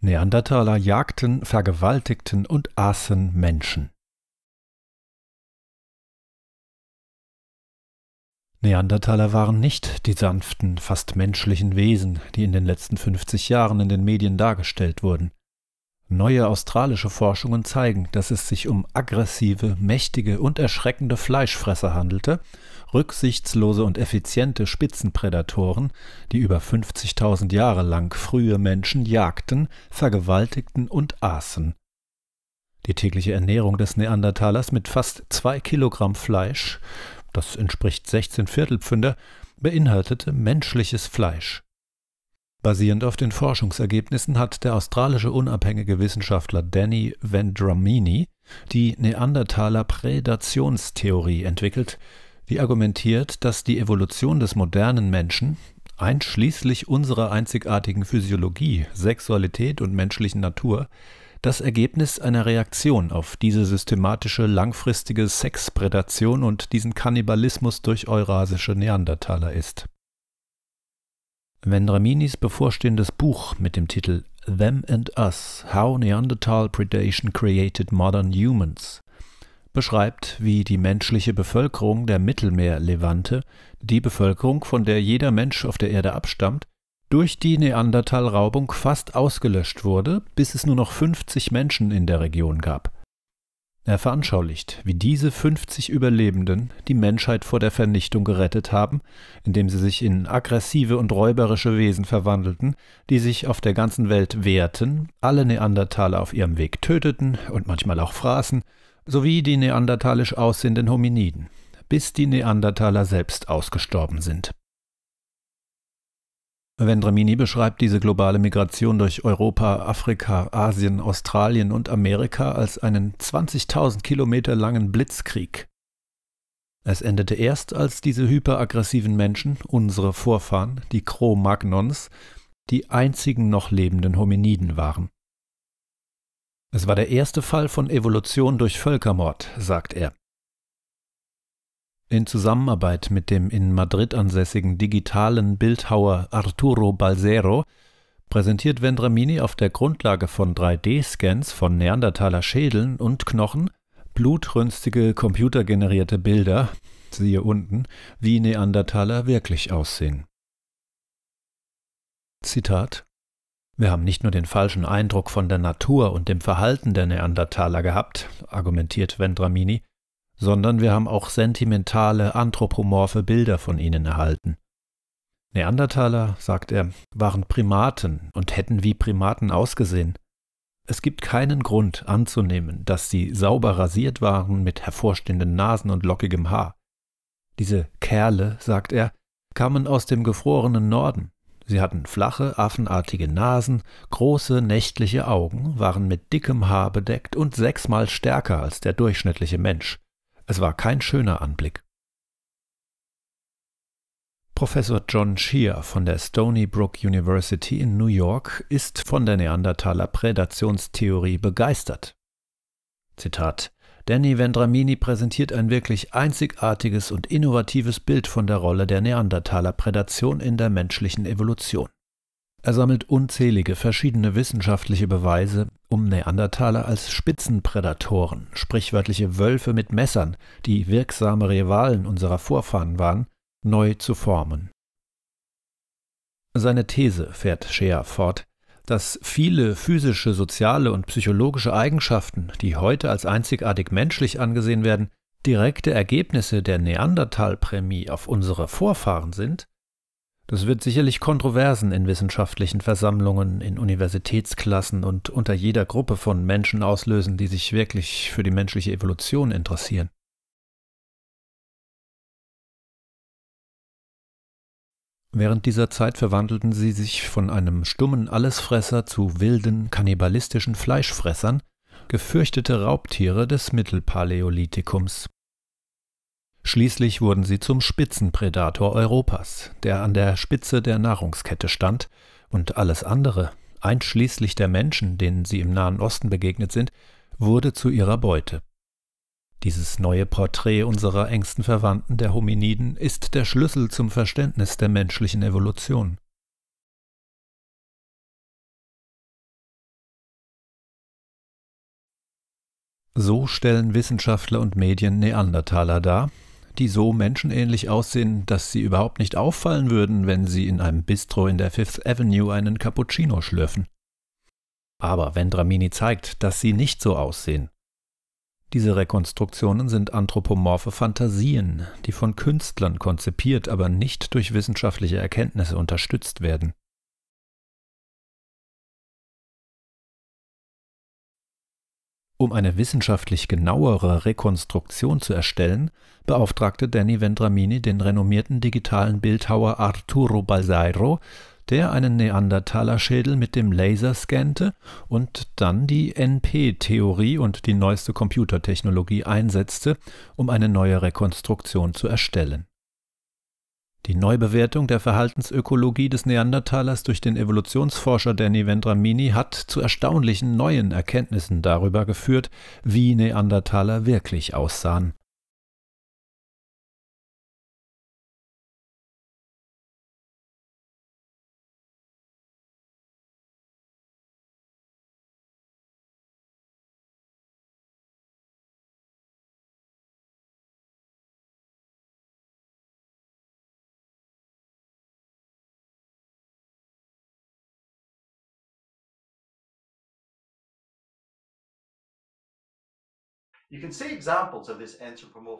Neandertaler jagten, vergewaltigten und aßen Menschen. Neandertaler waren nicht die sanften, fast menschlichen Wesen, die in den letzten 50 Jahren in den Medien dargestellt wurden. Neue australische Forschungen zeigen, dass es sich um aggressive, mächtige und erschreckende Fleischfresser handelte, rücksichtslose und effiziente Spitzenprädatoren, die über 50.000 Jahre lang frühe Menschen jagten, vergewaltigten und aßen. Die tägliche Ernährung des Neandertalers mit fast zwei Kilogramm Fleisch, das entspricht 16 Viertelpfünder, beinhaltete menschliches Fleisch. Basierend auf den Forschungsergebnissen hat der australische unabhängige Wissenschaftler Danny Vendramini die Neandertaler-Prädationstheorie entwickelt, die argumentiert, dass die Evolution des modernen Menschen einschließlich unserer einzigartigen Physiologie, Sexualität und menschlichen Natur das Ergebnis einer Reaktion auf diese systematische langfristige Sexprädation und diesen Kannibalismus durch eurasische Neandertaler ist Vendraminis bevorstehendes Buch mit dem Titel Them and Us, How Neanderthal Predation Created Modern Humans beschreibt, wie die menschliche Bevölkerung der Mittelmeerlevante, die Bevölkerung, von der jeder Mensch auf der Erde abstammt, durch die Neandertalraubung fast ausgelöscht wurde, bis es nur noch 50 Menschen in der Region gab. Er veranschaulicht, wie diese 50 Überlebenden die Menschheit vor der Vernichtung gerettet haben, indem sie sich in aggressive und räuberische Wesen verwandelten, die sich auf der ganzen Welt wehrten, alle Neandertaler auf ihrem Weg töteten und manchmal auch fraßen, sowie die neandertalisch aussehenden Hominiden, bis die Neandertaler selbst ausgestorben sind. Vendramini beschreibt diese globale Migration durch Europa, Afrika, Asien, Australien und Amerika als einen 20.000 Kilometer langen Blitzkrieg. Es endete erst, als diese hyperaggressiven Menschen, unsere Vorfahren, die Cro-Magnons, die einzigen noch lebenden Hominiden waren. Es war der erste Fall von Evolution durch Völkermord, sagt er. In Zusammenarbeit mit dem in Madrid ansässigen digitalen Bildhauer Arturo Balsero präsentiert Vendramini auf der Grundlage von 3D-Scans von Neandertaler Schädeln und Knochen blutrünstige computergenerierte Bilder, siehe unten, wie Neandertaler wirklich aussehen. Zitat wir haben nicht nur den falschen Eindruck von der Natur und dem Verhalten der Neandertaler gehabt, argumentiert Vendramini, sondern wir haben auch sentimentale, anthropomorphe Bilder von ihnen erhalten. Neandertaler, sagt er, waren Primaten und hätten wie Primaten ausgesehen. Es gibt keinen Grund anzunehmen, dass sie sauber rasiert waren mit hervorstehenden Nasen und lockigem Haar. Diese Kerle, sagt er, kamen aus dem gefrorenen Norden. Sie hatten flache, affenartige Nasen, große, nächtliche Augen, waren mit dickem Haar bedeckt und sechsmal stärker als der durchschnittliche Mensch. Es war kein schöner Anblick. Professor John Shear von der Stony Brook University in New York ist von der Neandertaler Prädationstheorie begeistert. Zitat: Danny Vendramini präsentiert ein wirklich einzigartiges und innovatives Bild von der Rolle der Neandertaler Prädation in der menschlichen Evolution. Er sammelt unzählige verschiedene wissenschaftliche Beweise, um Neandertaler als Spitzenprädatoren, sprichwörtliche Wölfe mit Messern, die wirksame Rivalen unserer Vorfahren waren, neu zu formen. Seine These fährt Scheer fort, dass viele physische, soziale und psychologische Eigenschaften, die heute als einzigartig menschlich angesehen werden, direkte Ergebnisse der Neandertalprämie auf unsere Vorfahren sind das wird sicherlich Kontroversen in wissenschaftlichen Versammlungen, in Universitätsklassen und unter jeder Gruppe von Menschen auslösen, die sich wirklich für die menschliche Evolution interessieren. Während dieser Zeit verwandelten sie sich von einem stummen Allesfresser zu wilden, kannibalistischen Fleischfressern, gefürchtete Raubtiere des Mittelpaläolithikums. Schließlich wurden sie zum Spitzenpredator Europas, der an der Spitze der Nahrungskette stand und alles andere, einschließlich der Menschen, denen sie im Nahen Osten begegnet sind, wurde zu ihrer Beute. Dieses neue Porträt unserer engsten Verwandten der Hominiden ist der Schlüssel zum Verständnis der menschlichen Evolution. So stellen Wissenschaftler und Medien Neandertaler dar, die so menschenähnlich aussehen, dass sie überhaupt nicht auffallen würden, wenn sie in einem Bistro in der Fifth Avenue einen Cappuccino schlürfen. Aber Vendramini zeigt, dass sie nicht so aussehen. Diese Rekonstruktionen sind anthropomorphe Fantasien, die von Künstlern konzipiert, aber nicht durch wissenschaftliche Erkenntnisse unterstützt werden. Um eine wissenschaftlich genauere Rekonstruktion zu erstellen, beauftragte Danny Vendramini den renommierten digitalen Bildhauer Arturo Balseiro, der einen Neandertalerschädel mit dem Laser scannte und dann die NP-Theorie und die neueste Computertechnologie einsetzte, um eine neue Rekonstruktion zu erstellen die Neubewertung der Verhaltensökologie des Neandertalers durch den Evolutionsforscher Danny Vendramini hat zu erstaunlichen neuen Erkenntnissen darüber geführt, wie Neandertaler wirklich aussahen.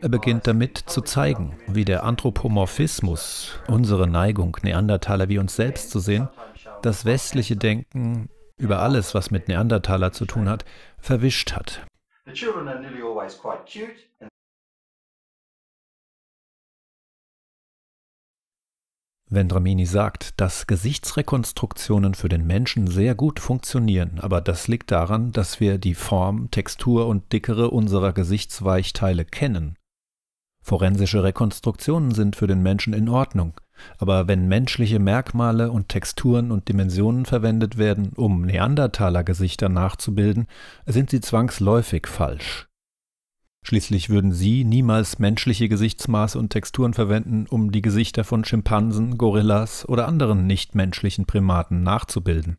Er beginnt damit zu zeigen, wie der Anthropomorphismus, unsere Neigung, Neandertaler wie uns selbst zu sehen, das westliche Denken über alles, was mit Neandertaler zu tun hat, verwischt hat. Vendramini sagt, dass Gesichtsrekonstruktionen für den Menschen sehr gut funktionieren, aber das liegt daran, dass wir die Form, Textur und Dickere unserer Gesichtsweichteile kennen. Forensische Rekonstruktionen sind für den Menschen in Ordnung, aber wenn menschliche Merkmale und Texturen und Dimensionen verwendet werden, um Neandertaler-Gesichter nachzubilden, sind sie zwangsläufig falsch. Schließlich würden sie niemals menschliche Gesichtsmaße und Texturen verwenden, um die Gesichter von Schimpansen, Gorillas oder anderen nichtmenschlichen Primaten nachzubilden.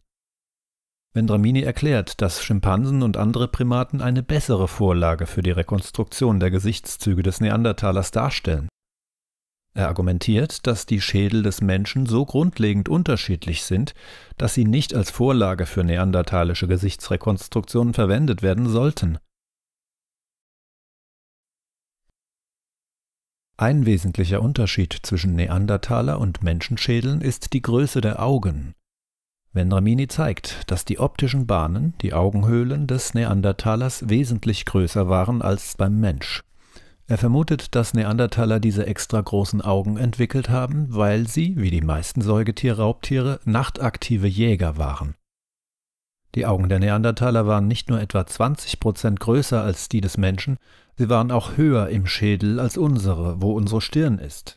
Vendramini erklärt, dass Schimpansen und andere Primaten eine bessere Vorlage für die Rekonstruktion der Gesichtszüge des Neandertalers darstellen. Er argumentiert, dass die Schädel des Menschen so grundlegend unterschiedlich sind, dass sie nicht als Vorlage für neandertalische Gesichtsrekonstruktionen verwendet werden sollten. Ein wesentlicher Unterschied zwischen Neandertaler und Menschenschädeln ist die Größe der Augen. Vendramini zeigt, dass die optischen Bahnen, die Augenhöhlen des Neandertalers wesentlich größer waren als beim Mensch. Er vermutet, dass Neandertaler diese extra großen Augen entwickelt haben, weil sie, wie die meisten Säugetier-Raubtiere, nachtaktive Jäger waren. Die Augen der Neandertaler waren nicht nur etwa 20 Prozent größer als die des Menschen, sie waren auch höher im Schädel als unsere, wo unsere Stirn ist.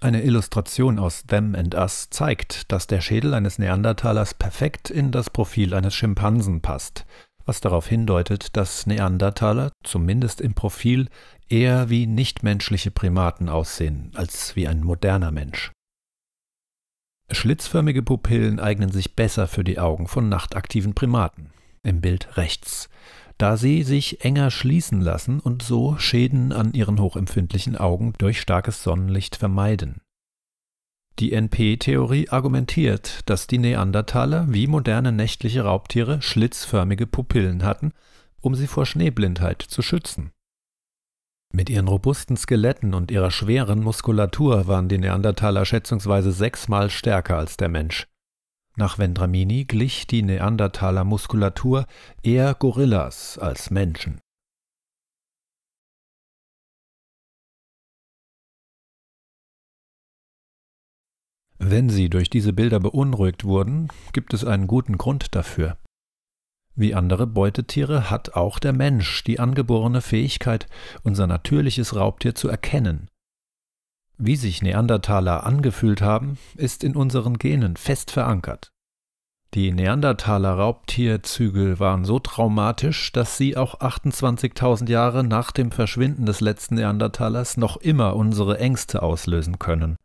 Eine Illustration aus Them and Us zeigt, dass der Schädel eines Neandertalers perfekt in das Profil eines Schimpansen passt, was darauf hindeutet, dass Neandertaler, zumindest im Profil, eher wie nichtmenschliche Primaten aussehen als wie ein moderner Mensch. Schlitzförmige Pupillen eignen sich besser für die Augen von nachtaktiven Primaten, im Bild rechts, da sie sich enger schließen lassen und so Schäden an ihren hochempfindlichen Augen durch starkes Sonnenlicht vermeiden. Die NP-Theorie argumentiert, dass die Neandertaler wie moderne nächtliche Raubtiere schlitzförmige Pupillen hatten, um sie vor Schneeblindheit zu schützen mit ihren robusten Skeletten und ihrer schweren Muskulatur waren die Neandertaler schätzungsweise sechsmal stärker als der Mensch. Nach Vendramini glich die Neandertaler Muskulatur eher Gorillas als Menschen. Wenn Sie durch diese Bilder beunruhigt wurden, gibt es einen guten Grund dafür. Wie andere Beutetiere hat auch der Mensch die angeborene Fähigkeit, unser natürliches Raubtier zu erkennen. Wie sich Neandertaler angefühlt haben, ist in unseren Genen fest verankert. Die Neandertaler Raubtierzügel waren so traumatisch, dass sie auch 28.000 Jahre nach dem Verschwinden des letzten Neandertalers noch immer unsere Ängste auslösen können.